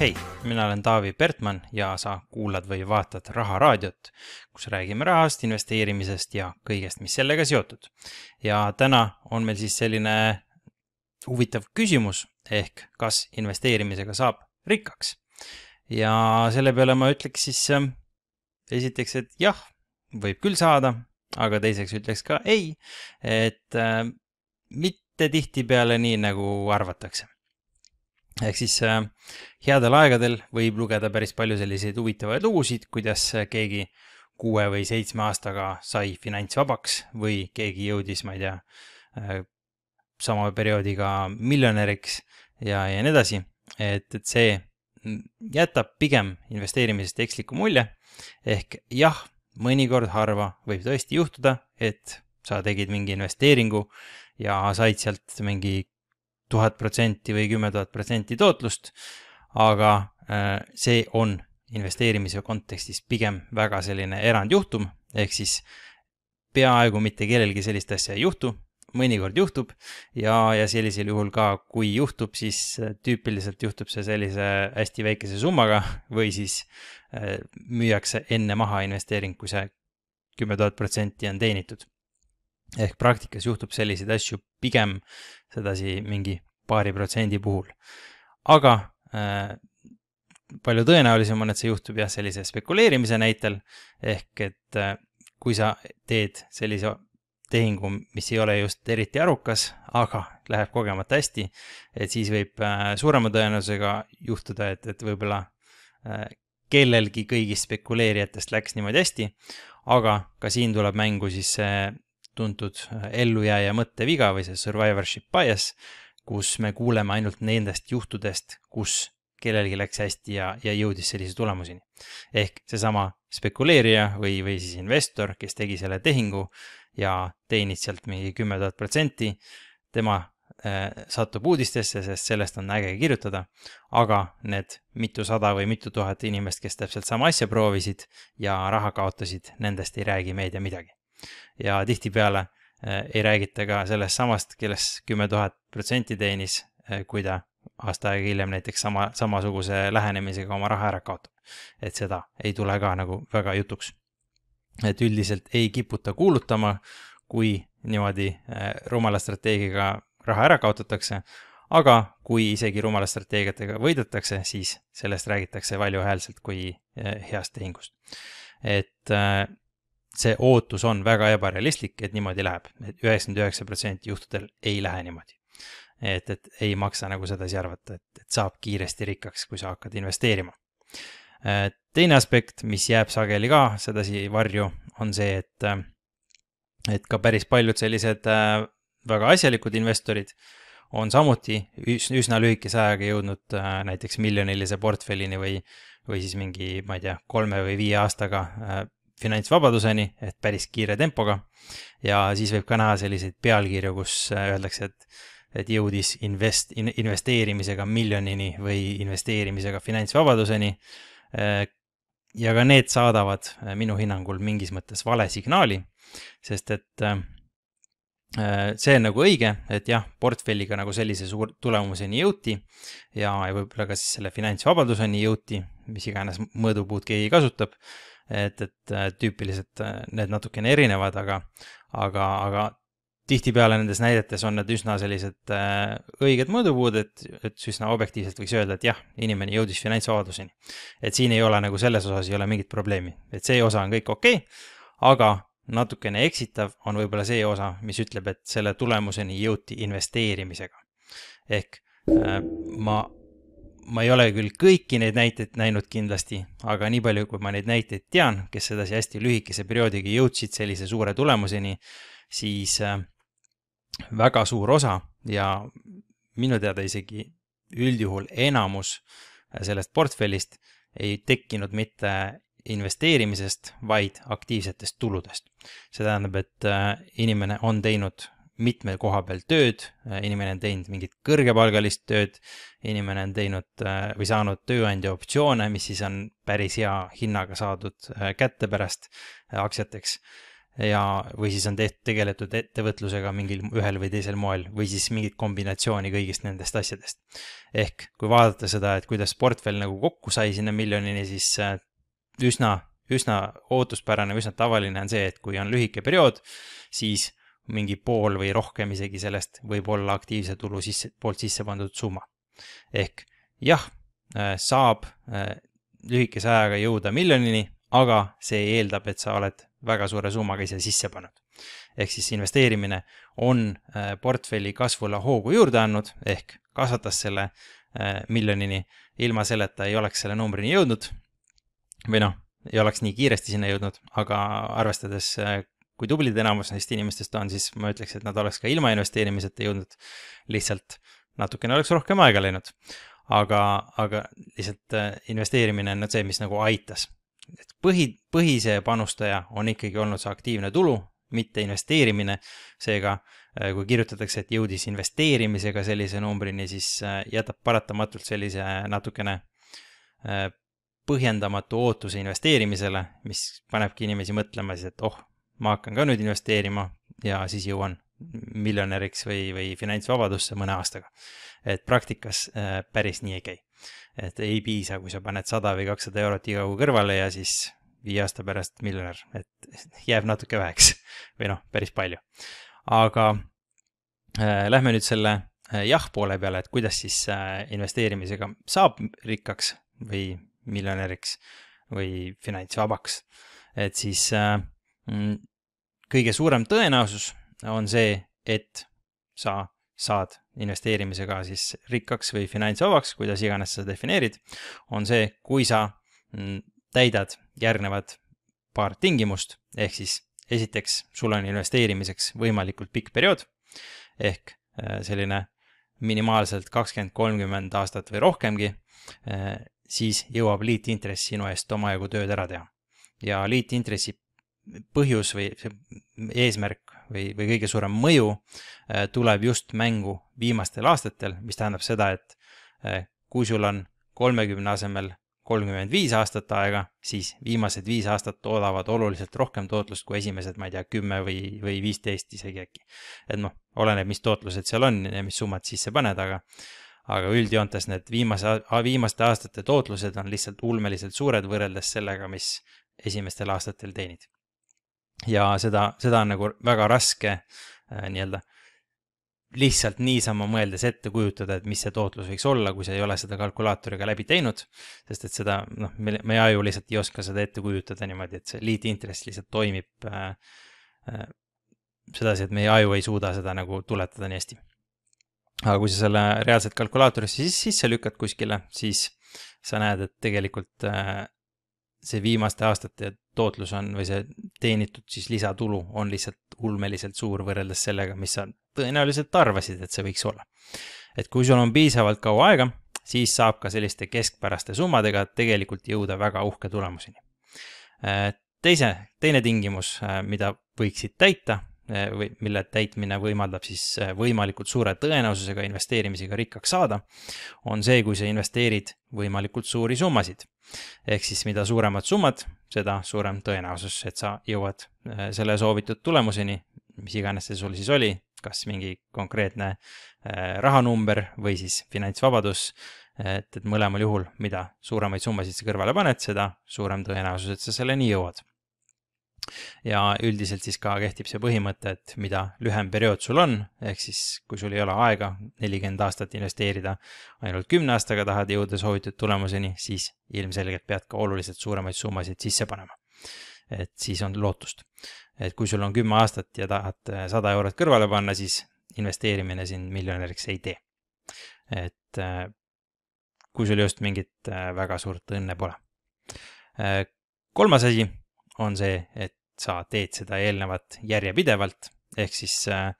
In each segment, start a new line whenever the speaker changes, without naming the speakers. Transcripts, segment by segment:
hei, mina olen Taavi Pertman ja sa kuulad või vaatad Raha raadiot, kus räägime rahast, investeerimisest ja kõigest, mis sellega seotud. ja täna on meil siis selline huvitav küsimus ehk kas investeerimisega saab rikkaks. ja selle peale ma ütleks siis ähm, esiteks, et jah, võib küll saada, aga teiseks ütleks ka ei, et äh, mitte tihtipeale nii, nagu arvatakse ehk siis äh, headel aegadel võib lugeda päris palju selliseid huvitavaid lugusid, kuidas äh, keegi kuue või seitsme aastaga sai finantsvabaks või keegi jõudis, ma ei tea, äh, sama perioodiga miljonäriks ja, ja nii edasi. et, et see jätab pigem investeerimisest eksliku mulje. ehk jah, mõnikord harva võib tõesti juhtuda, et sa tegid mingi investeeringu ja said sealt mingi tuhat protsenti või kümme tuhat protsenti tootlust. aga äh, see on investeerimise kontekstis pigem väga selline erandjuhtum, ehk siis peaaegu mitte kellelgi sellist asja ei juhtu, mõnikord juhtub ja, ja sellisel juhul ka, kui juhtub, siis äh, tüüpiliselt juhtub see sellise hästi väikese summaga või siis äh, müüakse enne maha investeering, kui see kümme tuhat protsenti on teenitud ehk praktikas juhtub selliseid asju pigem sedasi mingi paari protsendi puhul. aga äh, palju tõenäolisem on, et see juhtub jah, sellise spekuleerimise näitel ehk et äh, kui sa teed sellise tehingu, mis ei ole just eriti arukas, aga läheb kogemata hästi, et siis võib äh, suurema tõenäosusega juhtuda, et, et võib-olla äh, kellelgi kõigist spekuleerijatest läks niimoodi hästi, aga ka siin tuleb mängu siis see tuntud äh, ellujääja mõtteviga või see survivorship bias, kus me kuuleme ainult nendest juhtudest, kus kellelgi läks hästi ja, ja jõudis sellise tulemuseni. ehk seesama spekuleerija või, või siis investor, kes tegi selle tehingu ja teenis sealt mingi kümme tuhat protsenti, tema äh, satub uudistesse, sest sellest on äge kirjutada, aga need mitusada või mitu tuhat inimest, kes täpselt sama asja proovisid ja raha kaotasid, nendest ei räägi meedia midagi ja tihtipeale eh, ei räägita ka sellest samast, kellest kümme tuhat protsenti teenis, eh, kui ta aasta aega hiljem näiteks sama, samasuguse lähenemisega oma raha ära kaotab. et seda ei tule ka nagu väga jutuks. et üldiselt ei kiputa kuulutama, kui niimoodi eh, rumala strateegiaga raha ära kaotatakse, aga kui isegi rumala strateegiatega võidetakse, siis sellest räägitakse valjuhäälselt kui heast tehingust. et see ootus on väga ebarealistlik, et niimoodi läheb et, et üheksakümmend üheksa protsenti juhtudel ei lähe niimoodi. et, et ei maksa nagu sedasi arvata, et, et saab kiiresti rikkaks, kui sa hakkad investeerima. Äh, teine aspekt, mis jääb sageli ka sedasi varju, on see, et, äh, et ka päris paljud sellised äh, väga asjalikud investorid on samuti üsna lühikese ajaga jõudnud näiteks miljonilise portfellini või, või siis mingi, ma ei tea, kolme või viie aastaga finantsvabaduseni, et päris kiire tempoga. ja siis võib ka näha selliseid pealkirju, kus äh, öeldakse, et, et jõudis invest- in,, investeerimisega miljonini või investeerimisega finantsvabaduseni. Äh, ja ka need saadavad äh, minu hinnangul mingis mõttes vale signaali, sest et see on nagu õige, et jah, portfelliga nagu sellise suur tulemuseni jõuti ja, ja võib-olla ka siis selle finantsvabaduseni jõuti, mis iganes mõõdupuud keegi kasutab et, et äh, tüüpiliselt äh, need natukene erinevad, aga, aga, aga tihtipeale nendes näidetes on need üsna sellised äh, õiged mõõdupuud, et, et üsna objektiivselt võiks öelda, et jah, inimene jõudis finantsvabaduseni. et siin ei ole nagu selles osas ei ole mingit probleemi, et see osa on kõik okei okay,, aga natukene eksitav on võib-olla see osa, mis ütleb, et selle tulemuseni jõuti investeerimisega. ehk ma ma ei ole küll kõiki neid näiteid näinud kindlasti, aga nii palju, kui ma neid näiteid tean, kes sedasi hästi lühikese perioodiga jõudsid sellise suure tulemuseni, siis äh, väga suur osa ja minu teada isegi üldjuhul enamus äh, sellest portfellist ei tekkinud mitte investeerimisest, vaid aktiivsetest tuludest. see tähendab, et äh, inimene on teinud mitme koha peal tööd, äh, inimene on teinud mingit kõrgepalgalist tööd, inimene on teinud äh, või saanud tööandja optsioone, mis siis on päris hea hinnaga saadud äh, kätte pärast aktsiateks. ja, või siis on tehtud, tegeletud ettevõtlusega mingil ühel või teisel moel või siis mingit kombinatsiooni kõigist nendest asjadest. ehk kui vaadata seda, et kuidas portfell nagu kokku sai sinna miljonini, siis üsna üsna ootuspärane, üsna tavaline on see, et kui on lühike periood, siis mingi pool või rohkem isegi sellest võib olla aktiivse tulu sisse, poolt sisse pandud summa. ehk jah, äh, saab äh, lühikese ajaga jõuda miljonini, aga see eeldab, et sa oled väga suure summaga ise sisse pannud. ehk siis investeerimine on äh, portfelli kasvule hoogu juurde andnud ehk kasvatas selle miljonini, ilma selleta ei oleks selle numbrini jõudnud. või noh, ei oleks nii kiiresti sinna jõudnud, aga arvestades kui tublid enamus neist inimestest on, siis ma ütleks, et nad oleks ka ilma investeerimiseta jõudnud. lihtsalt natukene oleks rohkem aega läinud. aga, aga lihtsalt äh, investeerimine on see, mis nagu aitas. et põhi, põhise panustaja on ikkagi olnud see aktiivne tulu, mitte investeerimine. seega, äh, kui kirjutatakse, et jõudis investeerimisega sellise numbrini, siis äh, jätab paratamatult sellise natukene põhjendamatu ootuse investeerimisele, mis panebki inimesi mõtlema siis, et oh, ma hakkan ka nüüd investeerima ja siis jõuan miljonäriks või, või finantsvabadusse mõne aastaga. et praktikas äh, päris nii ei käi. et ei piisa, kui sa paned sada või kakssada eurot iga kuu kõrvale ja siis viie aasta pärast miljonär, et jääb natuke väheks või noh, päris palju. aga äh, lähme nüüd selle äh, jah poole peale, et kuidas siis äh, investeerimisega saab rikkaks või miljonäriks või finantsvabaks. et siis äh, Mm, kõige suurem tõenäosus on see, et sa saad investeerimisega siis rikkaks või finantsvabaks, kuidas iganes sa defineerid, on see, kui sa mm, täidad järgnevad paar tingimust, ehk siis esiteks, sul on investeerimiseks võimalikult pikk periood ehk äh, selline minimaalselt kakskümmend, kolmkümmend aastat või rohkemgi, äh, siis jõuab liitintress sinu eest omajagu tööd ära teha. ja liitintressi põhjus või see eesmärk või, või kõige suurem mõju äh, tuleb just mängu viimastel aastatel, mis tähendab seda, et äh, kui sul on kolmekümne asemel kolmkümmend viis aastat aega, siis viimased viis aastat toodavad oluliselt rohkem tootlust kui esimesed, ma ei tea, kümme või, või viisteist isegi äkki. et noh, oleneb, mis tootlused seal on ja mis summad sisse paned, aga, aga üldjoontes need viimase, viimaste aastate tootlused on lihtsalt ulmeliselt suured võrreldes sellega, mis esimestel aastatel teenid ja seda, seda on nagu väga raske äh, nii-öelda lihtsalt niisama mõeldes ette kujutada, et mis see tootlus võiks olla, kui sa ei ole seda kalkulaatoriga läbi teinud. sest et seda, noh, me, meie aju lihtsalt ei oska seda ette kujutada niimoodi, et see lead interest lihtsalt toimib äh, äh, sedasi, et meie aju ei suuda seda nagu tuletada nii hästi. aga kui sa selle reaalselt kalkulaatorisse sisse lükkad kuskile, siis sa näed, et tegelikult äh, see viimaste aastate tootlus on või see teenitud siis lisatulu on lihtsalt ulmeliselt suur võrreldes sellega, mis sa tõenäoliselt arvasid, et see võiks olla. et kui sul on piisavalt kaua aega, siis saab ka selliste keskpäraste summadega tegelikult jõuda väga uhke tulemuseni. Äh, teise, teine tingimus, äh, mida võiksid täita, Eh, või mille täitmine võimaldab siis eh, võimalikult suure tõenäosusega investeerimisega rikkaks saada, on see, kui sa investeerid võimalikult suuri summasid. ehk siis mida suuremad summad, seda suurem tõenäosus, et sa jõuad eh, selle soovitud tulemuseni, mis iganes see sul siis oli, kas mingi konkreetne rahanumber või siis finantsvabadus, et, et mõlemal juhul, mida suuremaid summasid sa kõrvale paned, seda suurem tõenäosus, et sa selleni jõuad ja üldiselt siis ka kehtib see põhimõte, et mida lühem periood sul on, ehk siis kui sul ei ole aega nelikümmend aastat investeerida, ainult kümne aastaga tahad jõuda soovitud tulemuseni, siis ilmselgelt pead ka oluliselt suuremaid summasid sisse panema. et siis on lootust. et kui sul on kümme aastat ja tahad eh, sada eurot kõrvale panna, siis investeerimine sind miljonäriks ei tee. et eh, kui sul just mingit eh, väga suurt õnne pole. kolmas asi on see, et sa teed seda eelnevat järjepidevalt, ehk siis äh,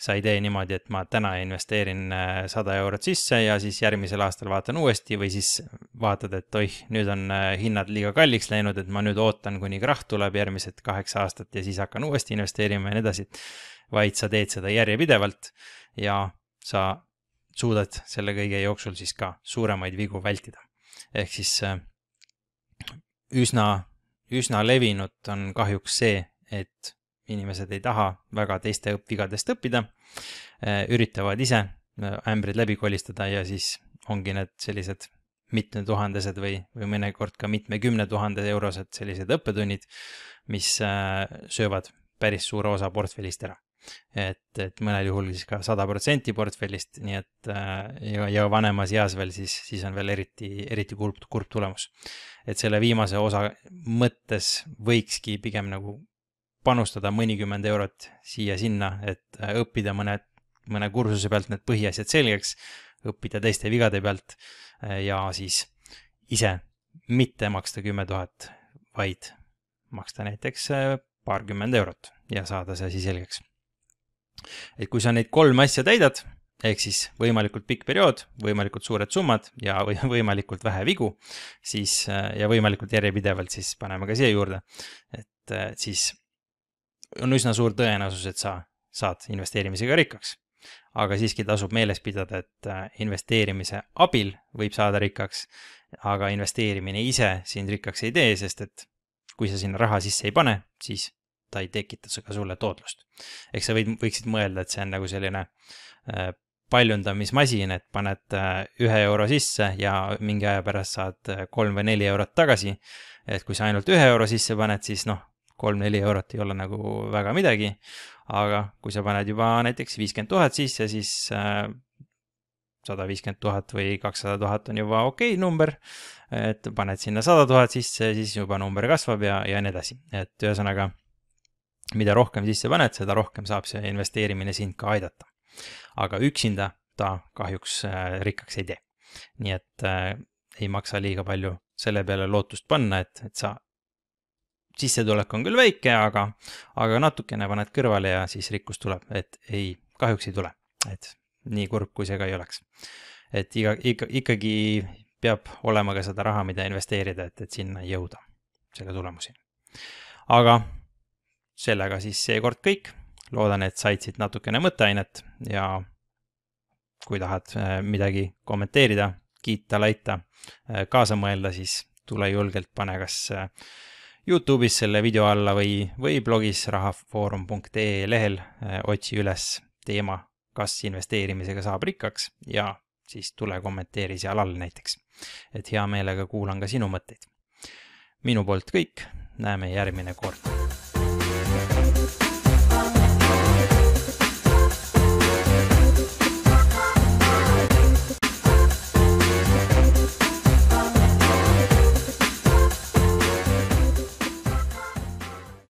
sa ei tee niimoodi, et ma täna investeerin äh, sada eurot sisse ja siis järgmisel aastal vaatan uuesti või siis vaatad, et oih, nüüd on äh, hinnad liiga kalliks läinud, et ma nüüd ootan, kuni krahh tuleb järgmised kaheksa aastat ja siis hakkan uuesti investeerima ja nii edasi. vaid sa teed seda järjepidevalt ja sa suudad selle kõige jooksul siis ka suuremaid vigu vältida. ehk siis üsna üsna levinud on kahjuks see, et inimesed ei taha väga teiste vigadest õppida, eh, üritavad ise eh, ämbrid läbi kolistada ja siis ongi need sellised mitmetuhandesed või, või mõnikord ka mitmekümne tuhande eurosed sellised õppetunnid, mis eh, söövad päris suure osa portfellist ära et, et mõnel juhul siis ka sada protsenti portfellist, nii et äh, ja, ja vanemas eas veel siis, siis on veel eriti, eriti kurb, kurb tulemus. et selle viimase osa mõttes võikski pigem nagu panustada mõnikümmend eurot siia-sinna, et äh, õppida mõne, mõne kursuse pealt need põhiasjad selgeks, õppida teiste vigade pealt äh, ja siis ise mitte maksta kümme tuhat, vaid maksta näiteks paarkümmend eurot ja saada see asi selgeks et kui sa neid kolm asja täidad, ehk siis võimalikult pikk periood, võimalikult suured summad ja või võimalikult vähe vigu, siis äh, ja võimalikult järjepidevalt, siis paneme ka siia juurde, et äh, siis on üsna suur tõenäosus, et sa saad investeerimisega rikkaks. aga siiski tasub meeles pidada, et äh, investeerimise abil võib saada rikkaks, aga investeerimine ise sind rikkaks ei tee, sest et kui sa sinna raha sisse ei pane, siis ta ei tekita ka sulle tootlust. ehk sa võid, võiksid mõelda, et see on nagu selline äh, paljundamismasin, et paned äh, ühe euro sisse ja mingi aja pärast saad äh, kolm või neli eurot tagasi. et kui sa ainult ühe euro sisse paned, siis noh, kolm-neli eurot ei ole nagu väga midagi. aga kui sa paned juba näiteks viiskümmend tuhat sisse, siis sada viiskümmend tuhat või kakssada tuhat on juba okei okay number. et paned sinna sada tuhat sisse, siis juba number kasvab ja, ja nii edasi, et ühesõnaga mida rohkem sisse paned, seda rohkem saab see investeerimine sind ka aidata. aga üksinda ta kahjuks äh, rikkaks ei tee. nii et äh, ei maksa liiga palju selle peale lootust panna, et, et sa, sissetulek on küll väike, aga, aga natukene paned kõrvale ja siis rikkus tuleb, et ei, kahjuks ei tule, et nii kurb, kui see ka ei oleks. et iga, ikka, ikkagi peab olema ka seda raha, mida investeerida, et, et sinna jõuda, selle tulemuseni. aga sellega siis seekord kõik. loodan, et said siit natukene mõtteainet ja kui tahad äh, midagi kommenteerida, kiita, laita, äh, kaasa mõelda, siis tule julgelt, pane kas äh, Youtube'is selle video alla või, või blogis rahafoorum.ee lehel otsi üles teema, kas investeerimisega saab rikkaks ja siis tule kommenteeri seal all näiteks. et hea meelega kuulan ka sinu mõtteid. minu poolt kõik, näeme järgmine kord